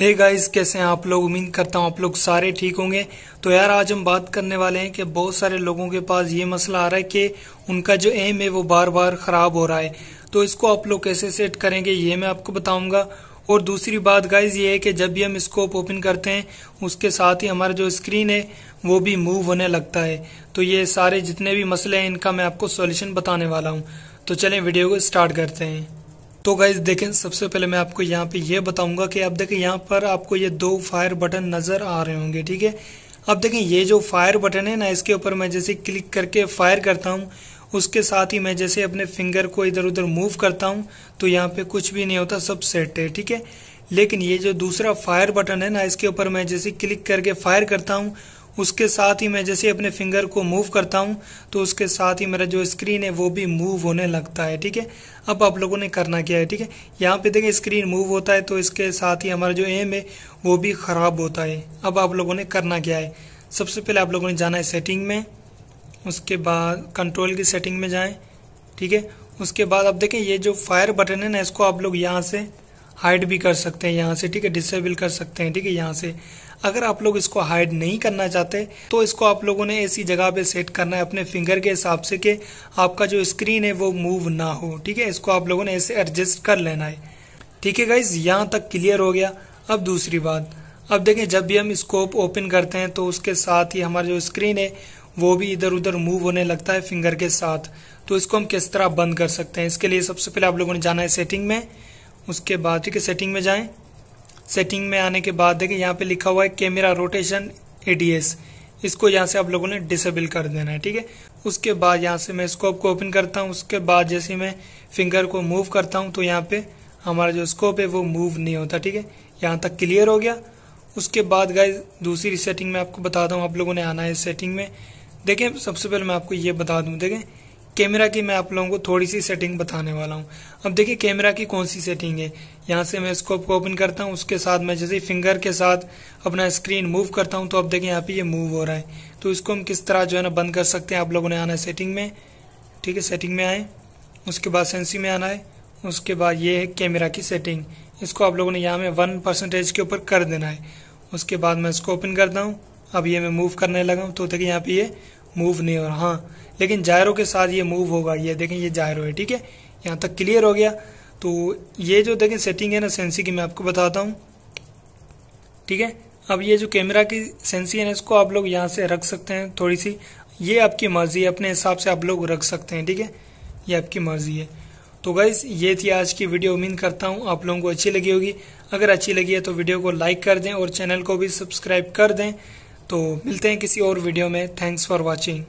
हे hey guys कैसे हैं आप लोग उम्मीद करता हूं आप लोग सारे ठीक होंगे तो यार आज हम बात करने वाले हैं कि बहुत सारे लोगों के पास ये मसला आ रहा है कि उनका जो एम है वो बार बार ख़राब हो रहा है तो इसको आप लोग कैसे सेट करेंगे ये मैं आपको बताऊंगा और दूसरी बात गाइज ये है कि जब भी हम स्कोप ओपन करते हैं उसके साथ ही हमारा जो स्क्रीन है वो भी मूव होने लगता है तो ये सारे जितने भी मसले हैं इनका मैं आपको सोल्यूशन बताने वाला हूँ तो चले वीडियो को स्टार्ट करते हैं तो गाइज देखें सबसे पहले मैं आपको यहाँ पे ये बताऊंगा कि आप देखें यहाँ पर आपको ये दो फायर बटन नज़र आ रहे होंगे ठीक है अब देखें ये जो फायर बटन है ना इसके ऊपर मैं जैसे क्लिक करके फायर करता हूँ उसके साथ ही मैं जैसे अपने फिंगर को इधर उधर मूव करता हूँ तो यहाँ पे कुछ भी नहीं होता सब सेट है ठीक है लेकिन ये जो दूसरा फायर बटन है ना इसके ऊपर मैं जैसे क्लिक करके फायर करता हूँ उसके साथ ही मैं जैसे अपने फिंगर को मूव करता हूँ तो उसके साथ ही मेरा जो स्क्रीन है वो भी मूव होने लगता है ठीक है अब आप लोगों ने करना क्या है ठीक है यहाँ पे देखें स्क्रीन मूव होता है तो इसके साथ ही हमारा जो एम है वो भी ख़राब होता है अब आप लोगों ने करना क्या है सबसे पहले आप लोगों ने जाना है सेटिंग में उसके बाद कंट्रोल की सेटिंग में जाएँ ठीक है उसके बाद आप देखें ये जो फायर बटन है ना इसको आप लोग यहाँ से हाइड भी कर सकते हैं यहाँ से ठीक है डिसेबल कर सकते हैं ठीक है यहाँ से अगर आप लोग इसको हाइड नहीं करना चाहते तो इसको आप लोगों ने ऐसी जगह पे सेट करना है अपने फिंगर के हिसाब से कि आपका जो स्क्रीन है वो मूव ना हो ठीक है इसको आप लोगों ने ऐसे एडजस्ट कर लेना है ठीक है गाइज यहाँ तक क्लियर हो गया अब दूसरी बात अब देखें जब भी हम स्कोप ओपन करते हैं तो उसके साथ ही हमारा जो स्क्रीन है वो भी इधर उधर मूव होने लगता है फिंगर के साथ तो इसको हम किस तरह बंद कर सकते हैं इसके लिए सबसे पहले आप लोगों ने जाना है सेटिंग में उसके बाद ठीक है सेटिंग में जाएं सेटिंग में आने के बाद देखिए यहाँ पे लिखा हुआ है कैमरा रोटेशन एडीएस इसको यहाँ से आप लोगों ने डिसेबल कर देना है ठीक है उसके बाद यहाँ से मैं स्कोप को ओपन करता हूँ उसके बाद जैसे मैं फिंगर को मूव करता हूँ तो यहाँ पे हमारा जो स्कोप है वो मूव नहीं होता ठीक है यहाँ तक क्लियर हो गया उसके बाद गए दूसरी सेटिंग में आपको बताता हूँ आप लोगों ने आना है सेटिंग में देखें सबसे पहले मैं आपको ये बता दूँ देखें कैमरा की मैं आप लोगों को थोड़ी सी सेटिंग बताने वाला हूँ अब देखिए कैमरा की कौन सी सेटिंग है यहाँ से मैं स्कोप को ओपन करता हूँ उसके साथ मैं जैसे फिंगर के साथ अपना स्क्रीन मूव करता हूँ तो अब देखिए यहाँ पे ये मूव हो रहा है तो इसको हम किस तरह जो है ना बंद कर सकते हैं आप लोगों ने आना है सेटिंग में ठीक है सेटिंग में आए उसके बाद सेंसी में आना है उसके बाद ये है कैमरा की सेटिंग इसको आप लोगों ने यहाँ में वन परसेंटेज के ऊपर कर देना है उसके बाद मैं इसको ओपन करता हूँ अब ये मैं मूव करने लगा हूँ तो देखिए यहाँ पे ये मूव नहीं हो रहा हाँ लेकिन जायरो के साथ ये मूव होगा ये देखें ये जायरो है ठीक है यहाँ तक क्लियर हो गया तो ये जो देखें सेटिंग है ना सेंसी की मैं आपको बताता हूँ ठीक है अब ये जो कैमरा की सेंसी है ना इसको आप लोग यहाँ से रख सकते हैं थोड़ी सी ये आपकी मर्जी है अपने हिसाब से आप लोग रख सकते हैं ठीक है ये आपकी मर्जी है तो गाइज ये थी आज की वीडियो उम्मीद करता हूँ आप लोगों को अच्छी लगी होगी अगर अच्छी लगी है तो वीडियो को लाइक कर दें और चैनल को भी सब्सक्राइब कर दें तो मिलते हैं किसी और वीडियो में थैंक्स फॉर वॉचिंग